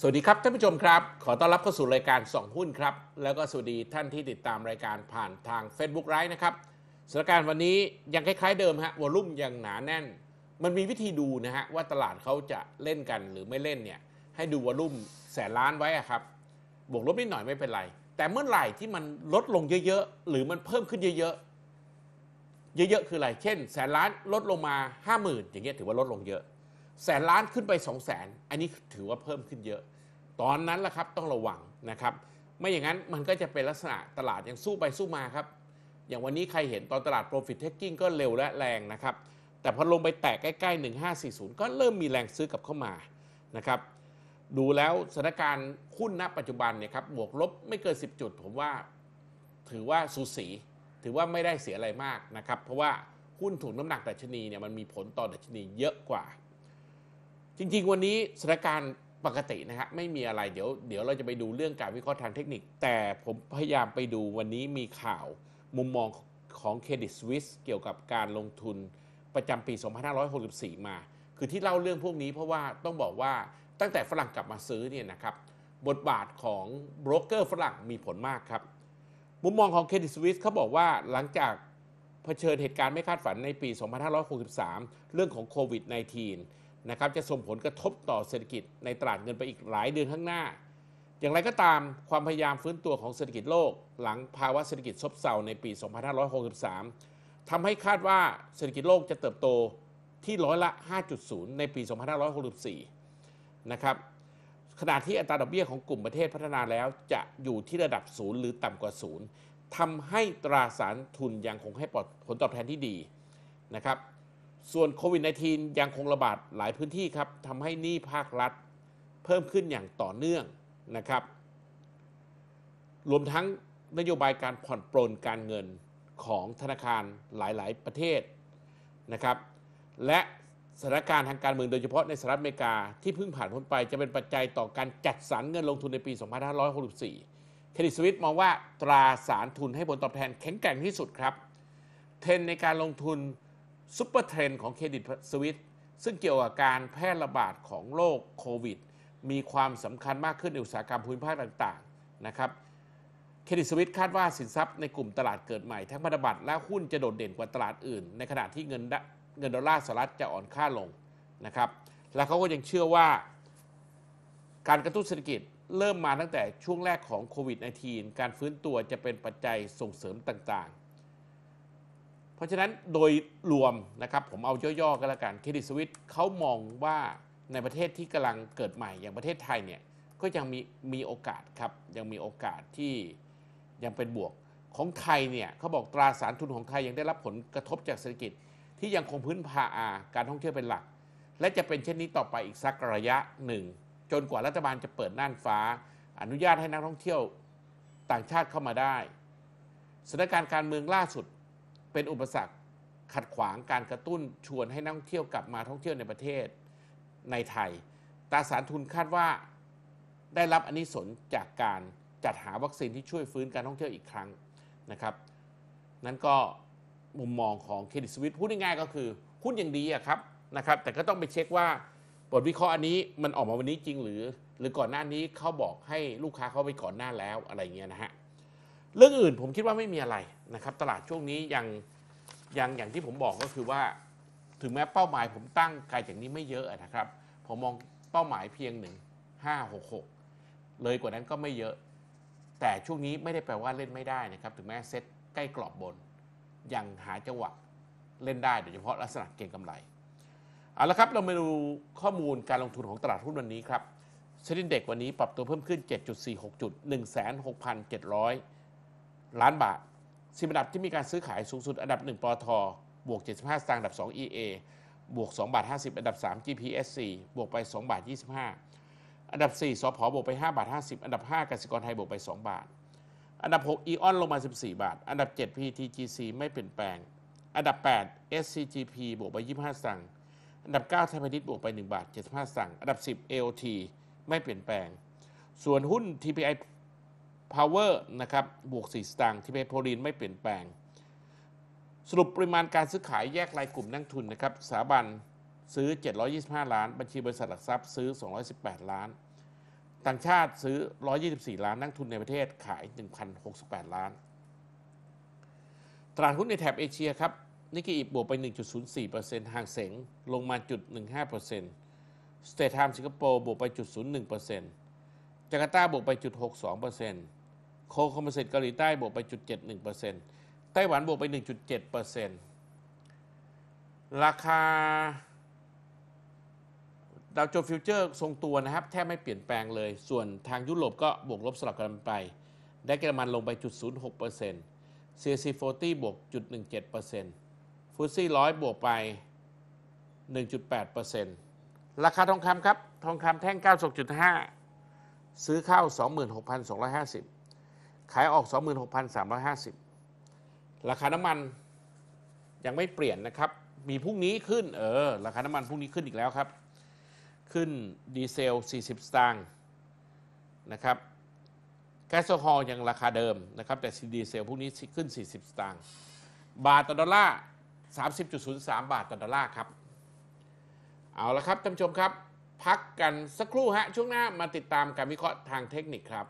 สวัสดีครับท่านผู้ชมครับขอต้อนรับเข้าสู่รายการส่องหุ้นครับแล้วก็สวัสดีท่านที่ติดตามรายการผ่านทาง Facebook ไลฟ์นะครับสถานการณ์วันนี้ยังคล้ายๆเดิมฮะวอลุ่มยังหนาแน่น มันมีวิธีดูนะฮะว่าตลาดเขาจะเล่นกันหรือไม่เล่นเนี่ยให้ดูวอลุ่มแสนล้านไว้ครับ บวกลบนิดหน่อยไม่เป็นไร แต่เมื่อไหร่ที่มันลดลงเยอะๆ หรือมันเพิ่มขึ้นเยอะๆเยอะๆคืออะไรเช่นแสนล้านลดลงมา 5 0,000 อย่างเงี้ยถือว่าลดลงเยอะแสนล้านขึ้นไป 2 0 0แสน อันนี้ถือว่าเพิ่มขึ้นเยอะ ตอนนั้นละครับต้องระวังนะครับ ไม่อย่างนั้นมันก็จะเป็นลักษณะตลาด ยังสู้ไปสู้มาครับ อย่างวันนี้ใครเห็นตอนตลาด profit taking ก็เร็วและแรงนะครับ แต่พอลงไปแตะใกล้ๆ 1540 ก็เริ่มมีแรงซื้อกับเข้ามา นะครับ ดูแล้วสถานการณ์หุ้นณปัจจุบันเนี่ยครับ บวกลบไม่เกิน10จุด ผมว่าถือว่าสูสี ถือว่าไม่ได้เสียอะไรมากนะครับ เพราะว่าหุ้นถูกน้ำหนักดัชนีเนี่ยมันมีผลต่อดัชนีเยอะกว่าจริงๆ วันนี้สถานการณ์ปกตินะฮะไม่มีอะไรเดี๋ยวเดี๋ยวเราจะไปดูเรื่องการวิเคราะห์ทางเทคนิค แต่ผมพยายามไปดูวันนี้มีข่าว มุมมองของเครดิตสวิสเกี่ยวกับการลงทุนประจำปี 2564 มา คือที่เล่าเรื่องพวกนี้เพราะว่าต้องบอกว่าตั้งแต่ฝรั่งกลับมาซื้อเนี่ยนะครับ บทบาทของโบรกเกอร์ฝรั่งมีผลมากครับ มุมมองของเครดิตสวิสเขาบอกว่าหลังจากเผชิญเหตุการณ์ไม่คาดฝันในปี 2563 เรื่องของโควิด -19 นะครับจะส่งผลกระทบต่อเศรษฐกิจในตลาดเงินไปอีกหลายเดือนข้างหน้า อย่างไรก็ตามความพยายามฟื้นตัวของเศรษฐกิจโลก หลังภาวะเศรษฐกิจซบเซาในปี 2563 ทำให้คาดว่าเศรษฐกิจโลกจะเติบโตที่ร้อยละ 5.0 ในปี 2564 นะครับขณะที่อัตราดอกเบี้ยของกลุ่มประเทศพัฒนาแล้ว จะอยู่ที่ระดับศูนย์หรือต่ำกว่าศูนย์ทำให้ตราสารทุนยังคงให้ผลตอบแทนที่ดีนะครับส่วนโควิด -19 ยังคงระบาดหลายพื้นที่ครับทำให้หนี้ภาครัฐ เพิ่มขึ้นอย่างต่อเนื่องนะครับ รวมทั้งนโยบายการผ่อนปลนการเงินของธนาคารหลายๆ ประเทศนะครับ และสถานการณ์ทางการเมืองโดยเฉพาะในสหรัฐอเมริกาที่เพิ่งผ่านพ้นไปจะเป็นปัจจัยต่อการจัดสรรเงินลงทุนในปี 2564เครดิตสวิตมองว่าตราสารทุนให้ผลตอบแทนแข็งแกร่งที่สุดครับ เทรนในการลงทุนซูเปอร์เทรนของเครดิตสวิสซึ่งเกี่ยวกับการแพร่ระบาดของโรคโควิด มีความสำคัญมากขึ้นในอุตสาหกรรมภูมิภาคต่างๆนะครับเครดิตสวิสคาดว่าสินทรัพย์ในกลุ่มตลาดเกิดใหม่ ทั้งพันธบัตรและหุ้นจะโดดเด่นกว่าตลาดอื่น ในขณะที่เงินเงินดอลลาร์สหรัฐจะอ่อนค่าลงนะครับและเขาก็ยังเชื่อว่าการกระตุ้นเศรษฐกิจเริ่มมาตั้งแต่ช่วงแรกของโควิด -19 การฟื้นตัวจะเป็นปัจจัยส่งเสริมต่างๆเพราะฉะนั้นโดยรวมนะครับผมเอาย่อๆก็แล้วกันเครดิตสวิตเขามองว่าในประเทศที่กำลังเกิดใหม่อย่างประเทศไทยเนี่ย ก็ยังมีมีโอกาส ครับ ยังมีโอกาสที่ยังเป็นบวกของไทยเนี่ยเขาบอกตราสารทุนของไทยยังได้รับผลกระทบจากเศรษฐกิจ ที่ยังคงพื้นพาอาการท่องเที่ยวเป็นหลัก และจะเป็นเช่นนี้ต่อไปอีกสักระยะหนึ่งจนกว่ารัฐบาลจะเปิดน่านฟ้า อนุญาตให้นักท่องเที่ยวต่างชาติเข้ามาได้สถานการณ์การเมืองล่าสุดเป็นอุปสรรคขัดขวางการกระตุ้นชวนให้นักท่องเที่ยวกลับมาท่องเที่ยวในประเทศในไทยตาสารทุนคาดว่าได้รับอนนิสนจากการจัดหาวัคซีนที่ช่วยฟื้นการท่องเที่ยวอีกครั้งนะครับ นั้นก็มุมมองของเครดิตสวิตพูดง่ายๆก็คือหุ้นอย่างดีอะครับนะครับ แต่ก็ต้องไปเช็คว่าบทวิเคราะห์อันนี้มันออกมาวันนี้จริงหรือ หรือก่อนหน้านี้เขาบอกให้ลูกค้าเขาไปก่อนหน้าแล้วอะไรเงี้ยนะฮะเรื่องอื่นผมคิดว่าไม่มีอะไรนะครับ ตลาดช่วงนี้ยังยังอย่างที่ผมบอกก็คือว่า ถึงแม้เป้าหมายผมตั้งไกลจากนี้ไม่เยอะนะครับผมมองเป้าหมายเพียงหนึ่งห้าหกหกเลยกว่านั้นก็ไม่เยอะ แต่ช่วงนี้ไม่ได้แปลว่าเล่นไม่ได้นะครับ ถึงแม้เซ็ตใกล้กรอบบน ยังหาจังหวะเล่นได้โดยเฉพาะลักษณะเก็งกำไรเอาละครับเรามาดูข้อมูลการลงทุนของตลาดหุ้นวันนี้ครับเซ็นดิ้เด็กวันนี้ปรับตัวเพิ่มขึ้น 7.46จุด1,6700ล้านบาทสิบอันดับที่มีการซื้อขายสูงสุด อันดับ 1ปอทบวก 75 สตางค์อันดับ 2 EA บวก 2 บาท 50 อันดับ 3 GPSC บวกไป 2 บาท 25 อันดับ 4สพบวกไป 5 บาท 50 อันดับ 5กสิกรไทย บวกไป 2 บาท อันดับ6 e ออนลงมา 14 บาท อันดับ 7 PTGC ไม่เปลี่ยนแปลง อันดับ 8 SCGP บวกไป 25 สตางค์อันดับ9ไทยพาณิชย์บวกไป 1 บาท 75สตางค์อันดับ 10 AOT ไม่เปลี่ยนแปลง ส่วนหุ้น TPI พาวเวอร์นะครับ บวก 4 สตางค์ที่เพชโพลีนไม่เปลี่ยนแปลง สรุปปริมาณการซื้อขายแยกรายกลุ่มนักทุนนะครับ สถาบันซื้อ 725 ล้าน บัญชีบริษัทหลักทรัพย์ซื้อ 218 ล้าน ต่างชาติซื้อ 124 ล้าน นักทุนในประเทศขาย 1,068 ล้านตลาดหุ้นในแถบเอเชียครับ นิกเกิลบวกไป 1.04%ห่างเสงลงมาจุด1 5สเตทไทม์สิงคโปร์บวกไปจุด0.1%จาการ์ตาบวกไป0 62%โคคอมเพรสเิตเกาหลีใต้บวกไปจุดเจ็ดหนึ่งเปอร์เซ็นต์ไต้หวันบวกไปหนึ่งจุดเจ็ดเปอร์เซ็นต์ราคา ดาวโจนส์ฟิวเจอร์ทรงตัวนะครับ แทบไม่เปลี่ยนแปลงเลยส่วนทางยุโรปก็บวกลบสลับกันไป ได้เกอรมันลงไปจุดศูนย์หกเปอร์เซ็นต์ซซีีโฟตี้บวกจุดหนึ่งเจ็ดเปอร์เซ็นต์ฟุตซี่ร้อยบวกไปหนึ่งจุดแปดเปอร์เซ็นต์ราคาทองคำครับ ทองคำแท่งเก้าสกจุดห้าซื้อเข้าสสออองงหหหมื่นนกพัร้ย้าสิบขายออก 26,350 ราคาน้ำมันยังไม่เปลี่ยนนะครับ มีพรุ่งนี้ขึ้นเออราคาน้ำมันพรุ่งนี้ขึ้นอีกแล้วครับ ขึ้น ดีเซล40สตางค์นะครับ แก๊สโซฮอลยังราคาเดิมนะครับ แต่ดีเซลพรุ่งนี้ขึ้น 40 สตางค์ บาทต่อดอลลาร์30.03 บาทต่อดอลลาร์ครับ เอาละครับท่านผู้ชมครับ พักกันสักครู่ฮะช่วงหน้ามาติดตามการวิเคราะห์ทางเทคนิคครับ